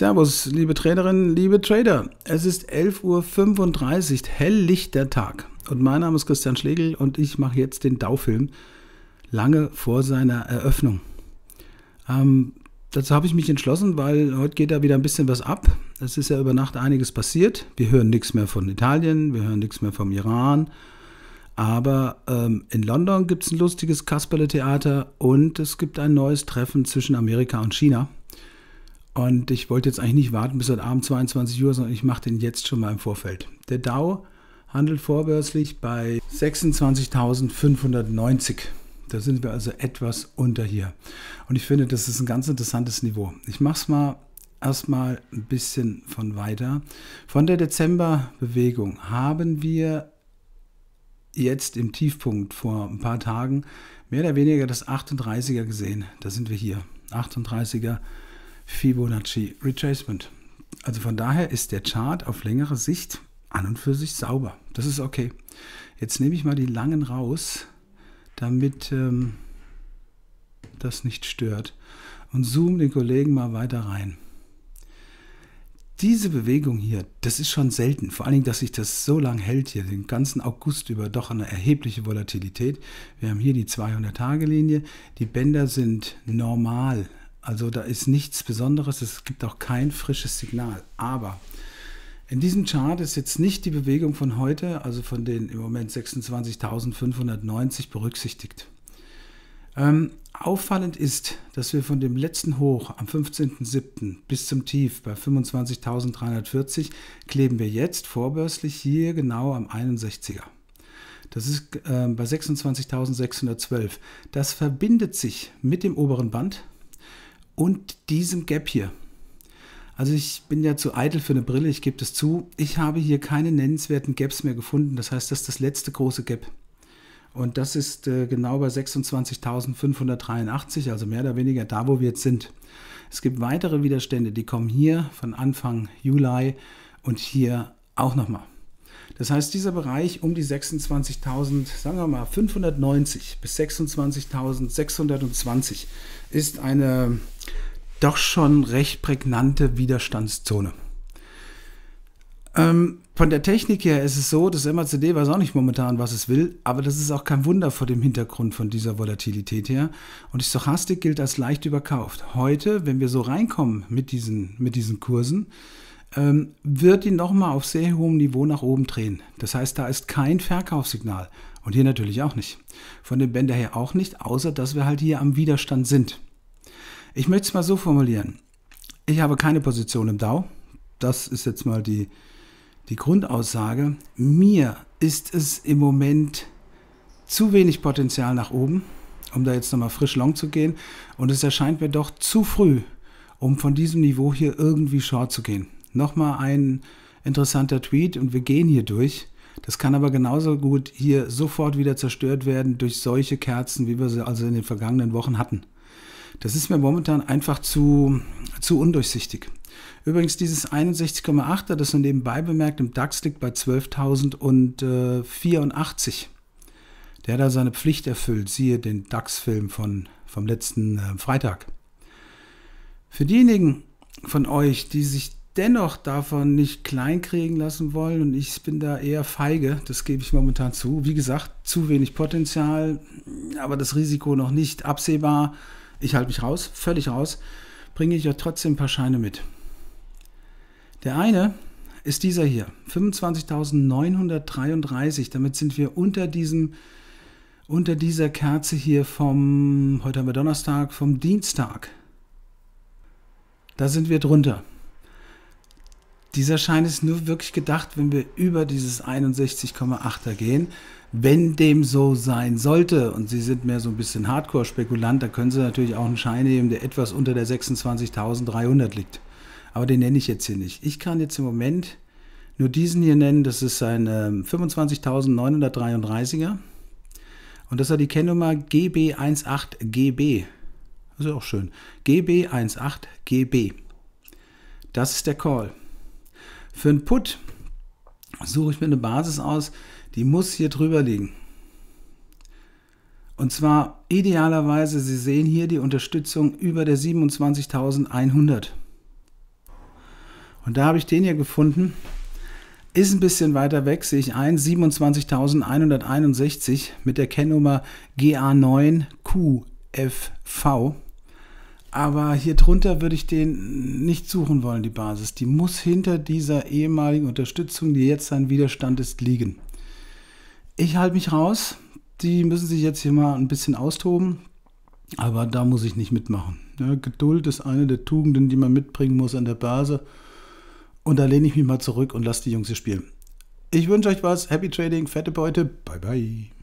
Servus, liebe Traderinnen, liebe Trader. Es ist 11.35 Uhr, der Tag. Und mein Name ist Christian Schlegel und ich mache jetzt den Dow-Film lange vor seiner Eröffnung. Ähm, dazu habe ich mich entschlossen, weil heute geht da wieder ein bisschen was ab. Es ist ja über Nacht einiges passiert. Wir hören nichts mehr von Italien, wir hören nichts mehr vom Iran. Aber ähm, in London gibt es ein lustiges Kasperle-Theater und es gibt ein neues Treffen zwischen Amerika und China. Und ich wollte jetzt eigentlich nicht warten bis heute Abend 22 Uhr, sondern ich mache den jetzt schon mal im Vorfeld. Der Dow handelt vorbörslich bei 26.590. Da sind wir also etwas unter hier. Und ich finde, das ist ein ganz interessantes Niveau. Ich mache es mal erstmal ein bisschen von weiter. Von der Dezemberbewegung haben wir jetzt im Tiefpunkt vor ein paar Tagen mehr oder weniger das 38er gesehen. Da sind wir hier. 38er Fibonacci Retracement. Also von daher ist der Chart auf längere Sicht an und für sich sauber. Das ist okay. Jetzt nehme ich mal die langen raus, damit ähm, das nicht stört. Und zoome den Kollegen mal weiter rein. Diese Bewegung hier, das ist schon selten. Vor allen Dingen, dass sich das so lang hält hier, den ganzen August über doch eine erhebliche Volatilität. Wir haben hier die 200-Tage-Linie. Die Bänder sind normal also da ist nichts Besonderes, es gibt auch kein frisches Signal. Aber in diesem Chart ist jetzt nicht die Bewegung von heute, also von den im Moment 26.590 berücksichtigt. Ähm, auffallend ist, dass wir von dem letzten Hoch am 15.07. bis zum Tief bei 25.340 kleben wir jetzt vorbörslich hier genau am 61er. Das ist äh, bei 26.612. Das verbindet sich mit dem oberen Band und diesem Gap hier. Also ich bin ja zu eitel für eine Brille, ich gebe das zu. Ich habe hier keine nennenswerten Gaps mehr gefunden. Das heißt, das ist das letzte große Gap. Und das ist äh, genau bei 26.583, also mehr oder weniger da, wo wir jetzt sind. Es gibt weitere Widerstände, die kommen hier von Anfang Juli und hier auch nochmal. Das heißt, dieser Bereich um die 26.000, sagen wir mal 590 bis 26.620 ist eine doch schon recht prägnante Widerstandszone. Ähm, von der Technik her ist es so, das MACD weiß auch nicht momentan, was es will, aber das ist auch kein Wunder vor dem Hintergrund von dieser Volatilität her. Und die Stochastik gilt als leicht überkauft. Heute, wenn wir so reinkommen mit diesen, mit diesen Kursen, ähm, wird ihn nochmal auf sehr hohem Niveau nach oben drehen. Das heißt, da ist kein Verkaufssignal. Und hier natürlich auch nicht. Von dem Bänder her auch nicht, außer dass wir halt hier am Widerstand sind. Ich möchte es mal so formulieren. Ich habe keine Position im DAO. Das ist jetzt mal die, die Grundaussage. Mir ist es im Moment zu wenig Potenzial nach oben, um da jetzt nochmal frisch long zu gehen. Und es erscheint mir doch zu früh, um von diesem Niveau hier irgendwie short zu gehen. Nochmal ein interessanter Tweet und wir gehen hier durch. Das kann aber genauso gut hier sofort wieder zerstört werden durch solche Kerzen, wie wir sie also in den vergangenen Wochen hatten. Das ist mir momentan einfach zu, zu undurchsichtig. Übrigens, dieses 61,8er, das man nebenbei bemerkt, im DAX liegt bei 12.084. Der hat da seine Pflicht erfüllt. Siehe den DAX-Film vom letzten äh, Freitag. Für diejenigen von euch, die sich dennoch davon nicht kleinkriegen lassen wollen und ich bin da eher feige, das gebe ich momentan zu. Wie gesagt, zu wenig Potenzial, aber das Risiko noch nicht absehbar. Ich halte mich raus, völlig raus, bringe ich ja trotzdem ein paar Scheine mit. Der eine ist dieser hier, 25.933, damit sind wir unter diesem unter dieser Kerze hier vom, heute haben wir Donnerstag, vom Dienstag. Da sind wir drunter. Dieser Schein ist nur wirklich gedacht, wenn wir über dieses 61,8er gehen. Wenn dem so sein sollte und Sie sind mehr so ein bisschen Hardcore-Spekulant, da können Sie natürlich auch einen Schein nehmen, der etwas unter der 26.300 liegt. Aber den nenne ich jetzt hier nicht. Ich kann jetzt im Moment nur diesen hier nennen. Das ist ein äh, 25.933er. Und das hat die Kennnummer GB18GB. Das ist auch schön. GB18GB. Das ist der Call. Für einen Put suche ich mir eine Basis aus, die muss hier drüber liegen. Und zwar idealerweise, Sie sehen hier die Unterstützung über der 27.100. Und da habe ich den hier gefunden. Ist ein bisschen weiter weg, sehe ich ein, 27.161 mit der Kennnummer GA9QFV. Aber hier drunter würde ich den nicht suchen wollen, die Basis. Die muss hinter dieser ehemaligen Unterstützung, die jetzt sein Widerstand ist, liegen. Ich halte mich raus. Die müssen sich jetzt hier mal ein bisschen austoben. Aber da muss ich nicht mitmachen. Ja, Geduld ist eine der Tugenden, die man mitbringen muss an der Börse. Und da lehne ich mich mal zurück und lasse die Jungs hier spielen. Ich wünsche euch was. Happy Trading, fette Beute. Bye, bye.